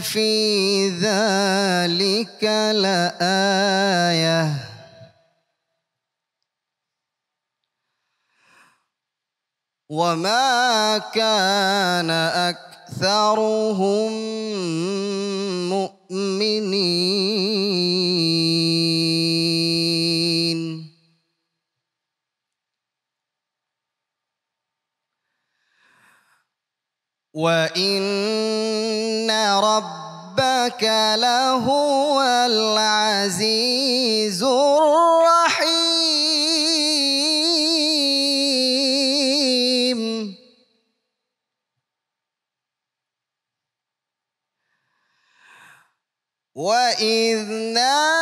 في ذلك لآية وما كان أكثرهم مؤمنين وإن ربك لهو العزيز الرحيم وإذ نادى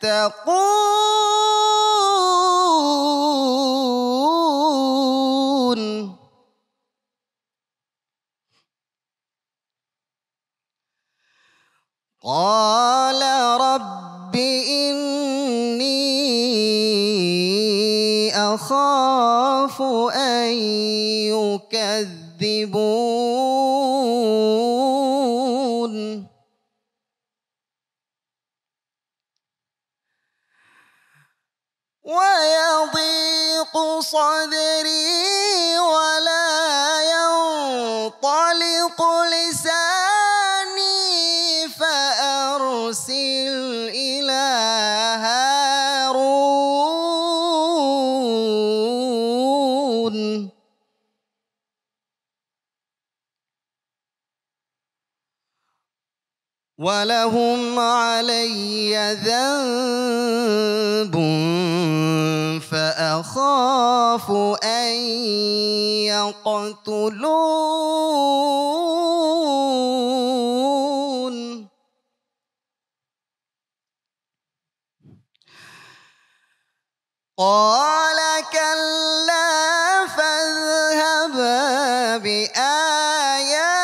تتقون قال رب إني أخاف أن يكذبون ويضيق صدري ولا ينطلق لساني فأرسل إلى هارون ولهم علي ذنب أخاف أن يقتلون قال كلا فاذهبا بآيات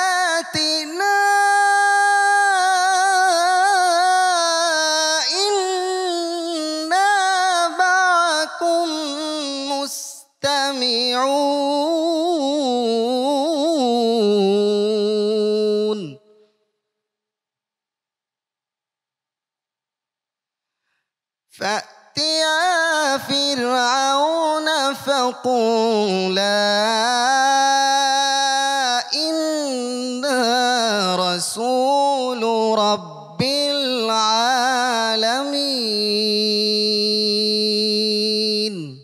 فأتيا فرعون فقولا إنا رسول رب العالمين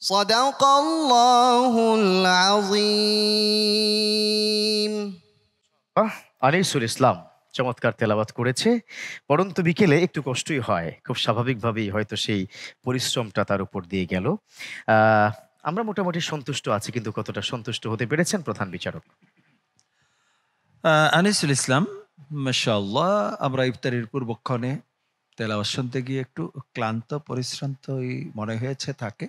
صدق الله العظيم ah, عليه الإسلام চমৎকার তেলাবাত করেছে পরন্তু বিকেলে একটু কষ্টই হয় খুব স্বাভাবিকভাবেই হয়তো সেই পরিশ্রমটা তার উপর দিয়ে গেল আমরা মোটামুটি সন্তুষ্ট আছি কিন্তু কতটা সন্তুষ্ট হতে পেরেছেন প্রধান বিচারক আনিসুল ইসলাম মাসাল্লাহ আমরা ইফতারির পূর্বক্ষণে তেলাবাস শুনতে গিয়ে একটু ক্লান্ত পরিশ্রান্তই মনে হয়েছে থাকে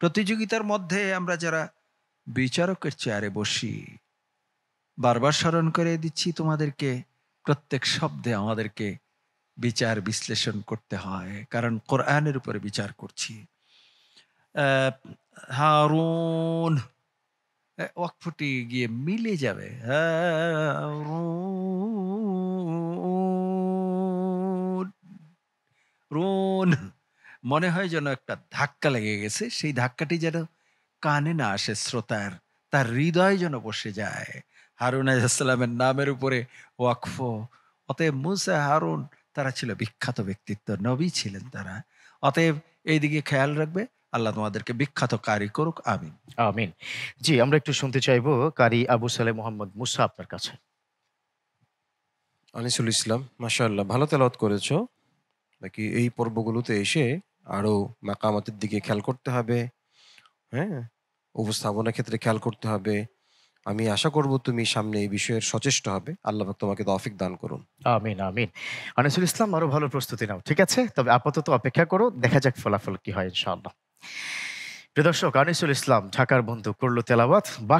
প্রতিযোগিতার মধ্যে আমরা যারা বিচারকের চেয়ারে বসি বারবার স্মরণ করে দিচ্ছি তোমাদেরকে প্রত্যেক শব্দে আমাদেরকে বিচার বিশ্লেষণ করতে হয় কারণ কোরআনের উপরে বিচার করছি হারুন ওয়াকফুটি গিয়ে মিলে যাবে রুন মনে হয় যেন একটা ধাক্কা লেগে গেছে সেই ধাক্কাটি যেন কানে না আসে শ্রোতার তার হৃদয় যেন বসে যায় হারুন আলাইসাল্লামের নামের উপরে ওয়াকফ অতএব মুসে হারুন তারা ছিল বিখ্যাত ব্যক্তিত্ব নবী ছিলেন তারা অতএব এইদিকে খেয়াল রাখবে আল্লাহ তোমাদেরকে বিখ্যাত কারি করুক আমিন আমিন জি আমরা একটু শুনতে চাইব কারি আবু সালে মোহাম্মদ মুসা আপনার কাছে আনিসুল ইসলাম মাশাআল্লাহ ভালো তেলাওয়াত করেছো নাকি এই পর্বগুলোতে এসে আরও মাকামাতের দিকে খেয়াল করতে হবে হ্যাঁ উপস্থাপনার ক্ষেত্রে খেয়াল করতে হবে আমি আশা করব তুমি সামনে এই বিষয়ের সচেষ্ট হবে আল্লাহ তোমাকে তৌফিক দান করুন আমিন আমিন আনিসুল ইসলাম আরো ভালো প্রস্তুতি নাও ঠিক আছে তবে আপাতত অপেক্ষা করো দেখা যাক ফলাফল কি হয় ইনশাআল্লাহ প্রিয় দর্শক আনিসুল ইসলাম ঢাকার বন্ধু করলো তেলাওয়াত